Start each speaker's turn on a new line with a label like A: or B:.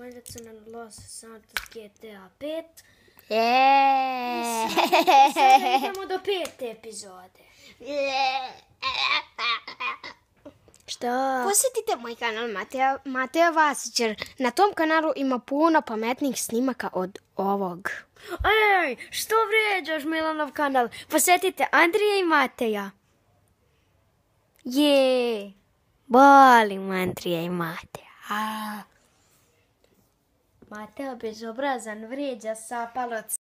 A: Možda su nam Los Santos GTA 5. e Sada do pete epizode.
B: Što? Šta? Posjetite moj kanal Mateja, Mateja Vasićer. Na tom kanalu ima puno pametnih snimaka od ovog.
A: Ej, što vrijeđaš Milanov kanal? Posjetite Andrija i Mateja.
C: Je, volim Andrija i Mateja.
D: Mateo bezobrazan vređa sa paloc.